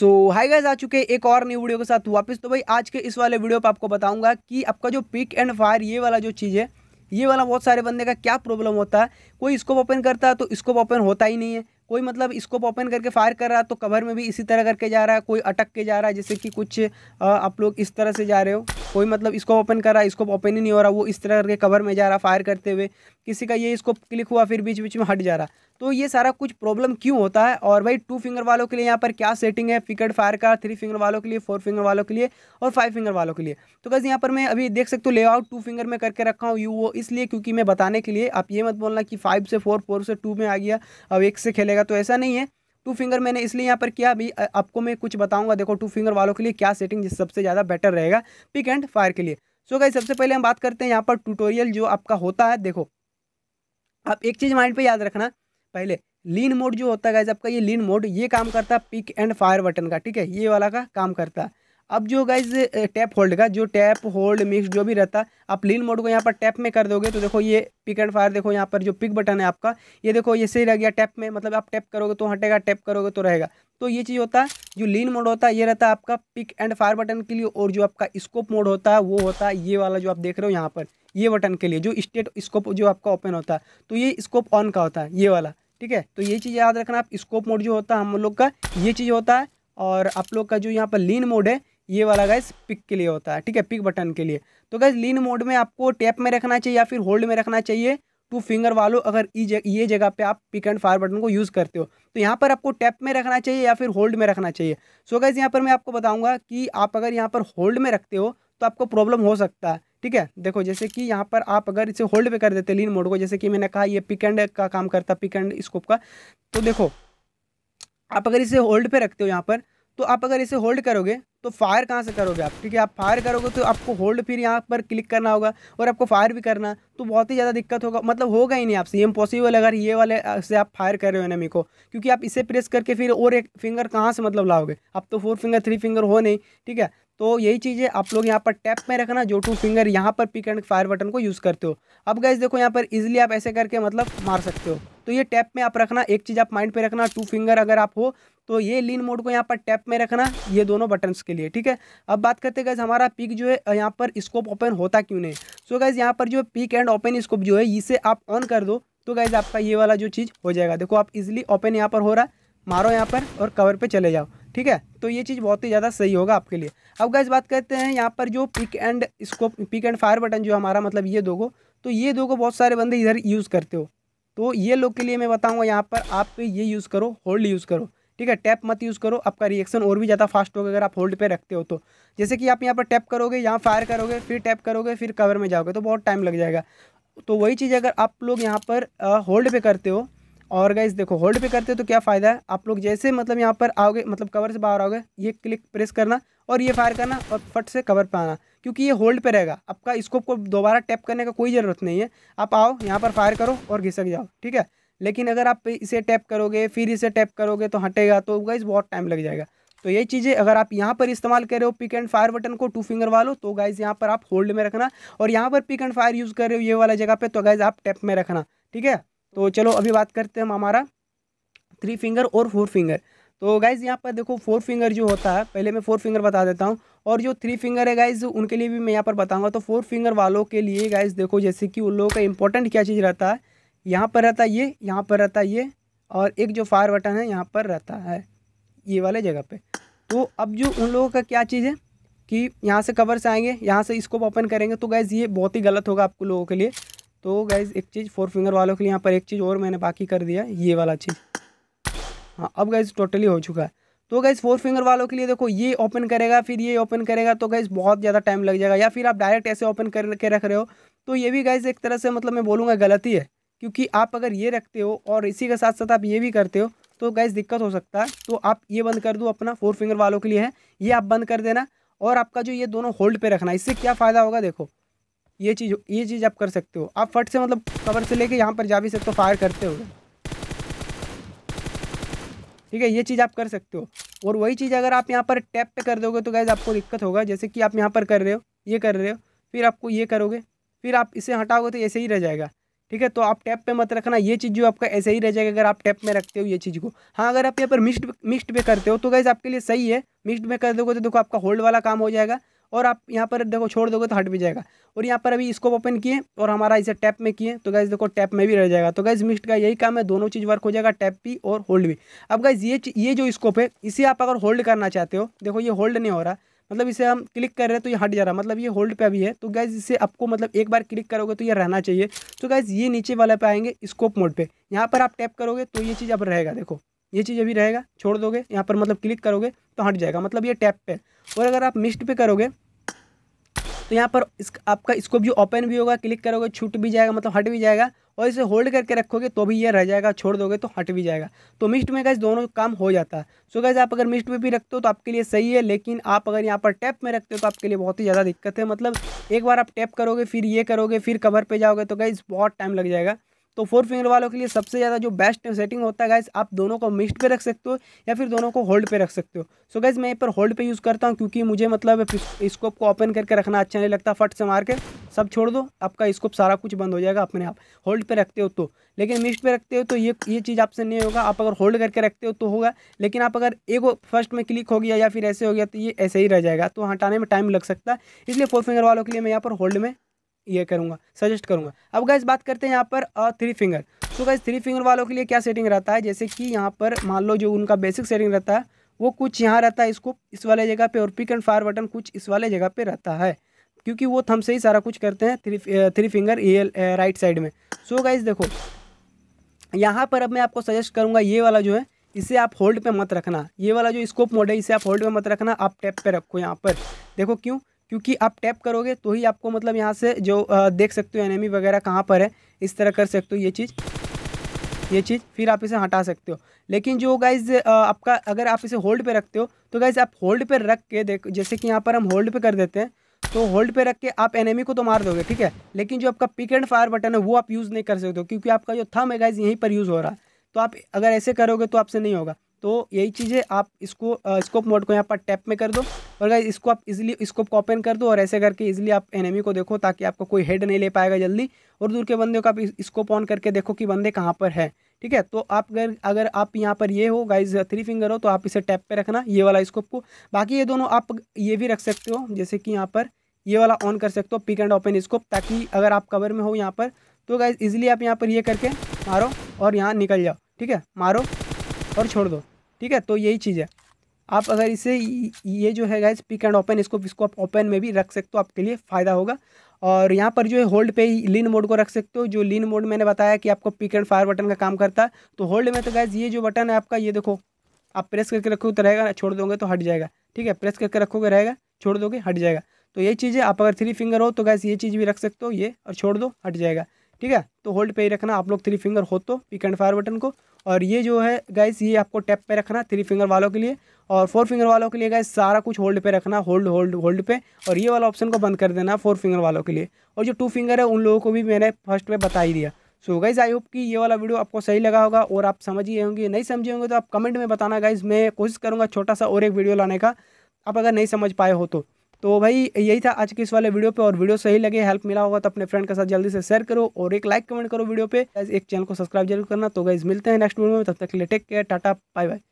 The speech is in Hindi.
सो हाई गाइज आ चुके एक और न्यू वीडियो के साथ वापस तो भाई आज के इस वाले वीडियो पर आपको बताऊंगा कि आपका जो पिक एंड फायर ये वाला जो चीज़ है ये वाला बहुत सारे बंदे का क्या प्रॉब्लम होता है कोई इसको ओपन करता है तो इसको ओपन होता ही नहीं है कोई मतलब इसको ओपन करके फायर कर रहा है तो कवर में भी इसी तरह करके जा रहा है कोई अटक के जा रहा है जैसे कि कुछ आप लोग इस तरह से जा रहे हो कोई मतलब इसको ओपन कर रहा है इसको ओपन ही नहीं हो रहा वो इस तरह करके कवर में जा रहा फायर करते हुए किसी का ये इसको क्लिक हुआ फिर बीच बीच में हट जा रहा तो ये सारा कुछ प्रॉब्लम क्यों होता है और भाई टू फिंगर वालों के लिए यहाँ पर क्या सेटिंग है फिकट फायर का थ्री फिंगर वालों के लिए फोर फिंगर वालों के लिए और फाइव फिंगर वालों के लिए तो कैसे यहाँ पर मैं अभी देख सकता हूँ लेआउट टू फिंगर में करके रखा हूँ यू वो इसलिए क्योंकि मैं बताने के लिए आप ये मत बोलना कि फाइव से फोर फोर से टू में आ गया अब एक से खेलेगा तो ऐसा नहीं है टू फिंगर मैंने इसलिए यहाँ पर किया अभी आपको मैं कुछ बताऊँगा देखो टू फिंगर वालों के लिए क्या सेटिंग सबसे ज़्यादा बेटर रहेगा पिक एंड फायर के लिए सो गाइज सबसे पहले हम बात करते हैं यहाँ पर ट्यूटोरियल जो आपका होता है देखो आप एक चीज़ माइंड पे याद रखना पहले लीन मोड जो होता है गाइज आपका ये लीन मोड ये काम करता है पिक एंड फायर बटन का ठीक है ये वाला का काम करता है अब जो गाइज टैप होल्ड का जो टैप होल्ड मिक्स जो भी रहता है आप लीन मोड को यहाँ पर टैप में कर दोगे तो देखो ये पिक एंड फायर देखो यहाँ पर जो पिक बटन है आपका ये देखो ये सही रह गया टैप में मतलब आप टैप करोगे तो हटेगा टैप करोगे तो रहेगा तो ये चीज़ होता है जो लीन मोड होता है ये रहता है आपका पिक एंड फायर बटन के लिए और जो आपका स्कोप मोड होता है वो होता है ये वाला जो आप देख रहे हो यहाँ पर ये बटन के लिए जो स्टेट स्कोप जो आपका ओपन होता है तो ये स्कोप ऑन का होता है ये वाला ठीक है तो ये चीज़ याद रखना आप स्कोप मोड जो होता है हम लोग का ये चीज़ होता है और आप लोग का जो यहाँ पर लीन मोड है ये वाला गैस पिक के लिए होता है ठीक है पिक बटन के लिए तो गैस लीन मोड में आपको टैप में रखना चाहिए या फिर होल्ड में रखना चाहिए टू फिंगर वालों अगर ये जगह पे आप पिक एंड फायर बटन को यूज़ करते हो तो यहाँ पर आपको टैप में रखना चाहिए या फिर होल्ड में रखना चाहिए सो गैस यहाँ पर मैं आपको बताऊँगा कि आप अगर यहाँ पर होल्ड में रखते हो तो आपको प्रॉब्लम हो सकता है ठीक है देखो जैसे कि यहाँ पर आप अगर इसे होल्ड पर कर देते लीन मोड को जैसे कि मैंने कहा ये पिक एंड का काम करता पिक एंड स्कोप का तो देखो आप अगर इसे होल्ड पे रखते हो यहाँ पर तो आप अगर इसे होल्ड करोगे तो फायर कहाँ से करोगे आप क्योंकि आप फायर करोगे तो आपको होल्ड फिर यहाँ पर क्लिक करना होगा और आपको फायर भी करना तो बहुत ही ज़्यादा दिक्कत होगा मतलब होगा ही नहीं आपसे ये इम्पॉसिबल अगर ये वाले से आप फायर कर रहे हो एनमी को क्योंकि आप इसे प्रेस करके फिर और एक फिंगर कहाँ से मतलब लाओगे आप तो फोर फिंगर थ्री फिंगर हो नहीं ठीक है तो यही चीज़ है आप लोग यहाँ पर टैप में रखना जो टू फिंगर यहाँ पर पिक एंड फायर बटन को यूज़ करते हो अब गैस देखो यहाँ पर इजिली आप ऐसे करके मतलब मार सकते हो तो ये टैप में आप रखना एक चीज़ आप माइंड पे रखना टू फिंगर अगर आप हो तो ये लीन मोड को यहाँ पर टैप में रखना ये दोनों बटन्स के लिए ठीक है अब बात करते हैं गैस हमारा पिक जो है यहाँ पर स्कोप ओपन होता क्यों नहीं सो गैस यहाँ पर जो पिक एंड ओपन स्कोप जो है इसे आप ऑन कर दो तो गैज़ आपका ये वाला जो चीज़ हो जाएगा देखो आप इजिली ओपन यहाँ पर हो रहा मारो यहाँ पर और कवर पर चले जाओ ठीक है तो ये चीज़ बहुत ही ज़्यादा सही होगा आपके लिए अब गैस बात करते हैं यहाँ पर जो pick and scope pick and fire button जो हमारा मतलब ये दो तो ये दो बहुत सारे बंदे इधर यूज़ करते हो तो ये लोग के लिए मैं बताऊँगा यहाँ पर आप ये यूज़ करो होल्ड यूज़ करो ठीक है टैप मत यूज़ करो आपका रिएक्शन और भी ज़्यादा फास्ट होगा अगर आप होल्ड पे रखते हो तो जैसे कि आप यहाँ पर टैप करोगे यहाँ फायर करोगे फिर टैप करोगे फिर कवर में जाओगे तो बहुत टाइम लग जाएगा तो वही चीज़ अगर आप लोग यहाँ पर होल्ड पे करते हो और गाइज देखो होल्ड पे करते हो तो क्या फ़ायदा है आप लोग जैसे मतलब यहाँ पर आओगे मतलब कवर से बाहर आओगे ये क्लिक प्रेस करना और ये फायर करना और फट से कवर पे आना क्योंकि ये होल्ड पे रहेगा आपका स्कोप को दोबारा टैप करने का कोई ज़रूरत नहीं है आप आओ यहाँ पर फायर करो और घिसक जाओ ठीक है लेकिन अगर आप इसे टैप करोगे फिर इसे टैप करोगे तो हटेगा तो गाइज़ बहुत टाइम लग जाएगा तो ये चीज़ें अगर आप यहाँ पर इस्तेमाल कर रहे हो पिक एंड फायर बटन को टू फिंगर वालों तो गाइज़ यहाँ पर आप होल्ड में रखना और यहाँ पर पिक एंड फायर यूज़ कर रहे हो ये वाला जगह पे तो गाइज़ आप टैप में रखना ठीक है तो चलो अभी बात करते हैं हम हमारा थ्री फिंगर और फोर फिंगर तो गाइज़ यहाँ पर देखो फोर फिंगर जो होता है पहले मैं फोर फिंगर बता देता हूँ और जो थ्री फिंगर है गाइज़ उनके लिए भी मैं यहाँ पर बताऊँगा तो फोर फिंगर वालों के लिए गाइज़ देखो जैसे कि उन लोगों का इंपॉर्टेंट क्या चीज़ रहता है यहाँ पर रहता है ये यहाँ पर रहता है ये और एक जो फायर बटन है यहाँ पर रहता है ये वाले जगह पर तो अब जो उन लोगों का क्या चीज़ है कि यहाँ से कवर से आएंगे यहाँ से इसको ओपन करेंगे तो गैज़ ये बहुत ही गलत होगा आपको लोगों के लिए तो गाइज़ एक चीज़ फोर फिंगर वालों के लिए यहाँ पर एक चीज़ और मैंने बाकी कर दिया ये वाला चीज़ हाँ अब गाइज़ टोटली हो चुका है तो गैस फोर फिंगर वालों के लिए देखो ये ओपन करेगा फिर ये ओपन करेगा तो गैस बहुत ज़्यादा टाइम लग जाएगा या फिर आप डायरेक्ट ऐसे ओपन करके रख रहे हो तो ये भी गैस एक तरह से मतलब मैं बोलूँगा गलती है क्योंकि आप अगर ये रखते हो और इसी के साथ साथ आप ये भी करते हो तो गैस दिक्कत हो सकता है तो आप ये बंद कर दो अपना फोर फिंगर वालों के लिए है ये आप बंद कर देना और आपका जो ये दोनों होल्ड पे रखना इससे क्या फ़ायदा होगा देखो ये चीज़ ये चीज़ आप कर सकते हो आप फट से मतलब कवर से लेके यहाँ पर जा भी सकते हो तो फायर करते हो ठीक है ये चीज़ आप कर सकते हो और वही चीज़ अगर आप यहाँ पर टैप पे कर दोगे तो गैज़ आपको दिक्कत होगा जैसे कि आप यहाँ पर कर रहे हो ये कर रहे हो फिर आपको ये करोगे फिर आप इसे हटाओगे तो ऐसे ही रह जाएगा ठीक है तो आप टैप पे मत रखना ये चीज़ जो आपका ऐसे ही रह जाएगा अगर आप टैप में रखते हो ये चीज़ को हाँ अगर आप यहाँ पर मिक्सड मिक्सड पे करते हो तो गैज़ आपके लिए सही है मिक्सड में कर दोगे तो देखो आपका होल्ड वाला काम हो जाएगा और आप यहाँ पर देखो छोड़ दोगे तो हट भी जाएगा और यहाँ पर अभी इसको ओपन किए और हमारा इसे टैप में किए तो गैस देखो टैप में भी रह जाएगा तो गैस मिस्ट का यही काम है दोनों चीज़ वर्क हो जाएगा टैप भी और होल्ड भी अब गैस ये ये जो स्कोप है इसे आप अगर होल्ड करना चाहते हो देखो ये होल्ड नहीं हो रहा मतलब इसे हम क्लिक कर रहे हैं तो ये हट जा रहा है मतलब ये होल्ड पे अभी है तो गैज़ इसे आपको मतलब एक बार क्लिक करोगे तो ये रहना चाहिए तो गैज़ ये नीचे वाले पे आएंगे स्कोप मोड पे यहाँ पर आप टैप करोगे तो ये चीज़ अब रहेगा देखो ये चीज़ अभी रहेगा छोड़ दोगे यहाँ पर मतलब क्लिक करोगे तो हट जाएगा मतलब ये टैप पे और अगर आप मिस्ड पे करोगे तो यहाँ पर इस आपका इसको भी ओपन भी होगा क्लिक करोगे छूट भी जाएगा मतलब हट भी जाएगा और इसे होल्ड करके रखोगे तो भी ये रह जाएगा छोड़ दोगे तो हट भी जाएगा तो मिस्ट में गैस दोनों काम हो जाता है सो गैस आप अगर मिस्ट पे भी रखते हो तो आपके लिए सही है लेकिन आप अगर यहाँ पर टैप में रखते हो तो आपके लिए बहुत ही ज़्यादा दिक्कत है मतलब एक बार आप टैप करोगे फिर ये करोगे फिर कवर पर जाओगे तो गैस बहुत टाइम लग जाएगा तो फोर फिंगर वालों के लिए सबसे ज़्यादा जो बेस्ट सेटिंग होता है गाइज आप दोनों को मिक्सड पे रख सकते हो या फिर दोनों को होल्ड पे रख सकते हो सो so गाइज मैं यहाँ पर होल्ड पे यूज़ करता हूँ क्योंकि मुझे मतलब स्कोप को ओपन करके रखना अच्छा नहीं लगता फट से मार के सब छोड़ दो आपका स्कोप सारा कुछ बंद हो जाएगा अपने आप होल्ड पर रखते हो तो लेकिन मिक्सड पर रखते हो तो ये ये चीज़ आपसे नहीं होगा आप अगर होल्ड करके रखते हो तो होगा लेकिन आप अगर एक फर्स्ट में क्लिक हो गया या फिर ऐसे हो गया तो ये ऐसे ही रह जाएगा तो हटाने में टाइम लग सकता है इसलिए फोर फिंगर वालों के लिए मैं यहाँ पर होल्ड में ये करूँगा सजेस्ट करूँगा अब गैस बात करते हैं यहाँ पर थ्री फिंगर तो गैस थ्री फिंगर वालों के लिए क्या सेटिंग रहता है जैसे कि यहाँ पर मान लो जो उनका बेसिक सेटिंग रहता है वो कुछ यहाँ रहता है इसको इस वाले जगह पे और पिक एंड फायर बटन कुछ इस वाले जगह पे रहता है क्योंकि वो थम से ही सारा कुछ करते हैं थ्री थ्री फिंगर ये राइट साइड में सो so गाइज देखो यहाँ पर अब मैं आपको सजेस्ट करूँगा ये वाला जो है इसे आप होल्ड पे मत रखना ये वाला जो स्कोप मोड है इसे आप होल्ड पे मत रखना आप टैप पे रखो यहाँ पर देखो क्यों क्योंकि आप टैप करोगे तो ही आपको मतलब यहाँ से जो देख सकते हो एनिमी वगैरह कहाँ पर है इस तरह कर सकते हो ये चीज़ ये चीज़ फिर आप इसे हटा सकते हो लेकिन जो गाइज आपका अगर आप इसे होल्ड पर रखते हो तो गाइज आप होल्ड पर रख के देखो जैसे कि यहाँ पर हम होल्ड पर कर देते हैं तो होल्ड पे रख के आप एनिमी को तो मार दोगे ठीक है लेकिन जो आपका पिक एंड फायर बटन है वो आप यूज़ नहीं कर सकते हो क्योंकि आपका जो थम है गाइज यहीं पर यूज़ हो रहा है तो आप अगर ऐसे करोगे तो आपसे नहीं होगा तो यही चीज़ है आप इसको स्कोप मोड को यहाँ पर टैप में कर दो और गाइज इसको आप इजिली स्कोप को ओपन कर दो और ऐसे करके इजिली आप एनिमी को देखो ताकि आपको कोई हेड नहीं ले पाएगा जल्दी और दूर के बंदे को आप स्कोप ऑन करके देखो कि बंदे कहाँ पर है ठीक है तो आप अगर अगर आप यहाँ पर ये हो गाइज थ्री फिंगर हो तो आप इसे टैप पर रखना ये वाला स्कोप को बाकी ये दोनों आप ये भी रख सकते हो जैसे कि यहाँ पर ये वाला ऑन कर सकते हो पिक एंड ओपन स्कोप ताकि अगर आप कवर में हो यहाँ पर तो गाइज इजिली आप यहाँ पर ये करके मारो और यहाँ निकल जाओ ठीक है मारो और छोड़ दो ठीक है तो यही चीज़ है आप अगर इसे ये जो है गाइज पिक एंड ओपन इसको इसको आप ओपन में भी रख सकते हो आपके लिए फ़ायदा होगा और यहाँ पर जो है होल्ड पे ही लीन मोड को रख सकते हो जो लीन मोड मैंने बताया कि आपको पिक एंड फायर बटन का काम करता है तो होल्ड में तो गैस ये जो बटन है आपका ये देखो आप प्रेस करके रखोग तो रहेगा छोड़ दोगे तो हट जाएगा ठीक है प्रेस करके रखोगे रहेगा छोड़ दोगे हट जाएगा तो ये चीज़ें आप अगर थ्री फिंगर हो तो गैस ये चीज़ भी रख सकते हो ये और छोड़ दो हट जाएगा ठीक है तो होल्ड पे ही रखना आप लोग थ्री फिंगर हो तो पिक एंड फायर बटन को और ये जो है गाइस ये आपको टैप पे रखना थ्री फिंगर वालों के लिए और फोर फिंगर वालों के लिए गाइस सारा कुछ होल्ड पे रखना होल्ड होल्ड होल्ड पे और ये वाला ऑप्शन को बंद कर देना फोर फिंगर वालों के लिए और जो टू फिंगर है उन लोगों को भी मैंने फर्स्ट में बता ही दिया सो गाइज आई होप कि ये वाला वीडियो आपको सही लगा होगा और आप समझ ही होंगे नहीं समझे होंगे तो आप कमेंट में बताना गाइज मैं कोशिश करूँगा छोटा सा और एक वीडियो लाने का आप अगर नहीं समझ पाए हो तो तो भाई यही था आज के इस वाले वीडियो पे और वीडियो सही लगे हेल्प मिला होगा तो अपने फ्रेंड के साथ जल्दी से शेयर करो और एक लाइक कमेंट करो वीडियो पे एक चैनल को सब्सक्राइब जरूर करना तो गाइज मिलते हैं नेक्स्ट वीडियो में तब तक के लिए take care tata bye bye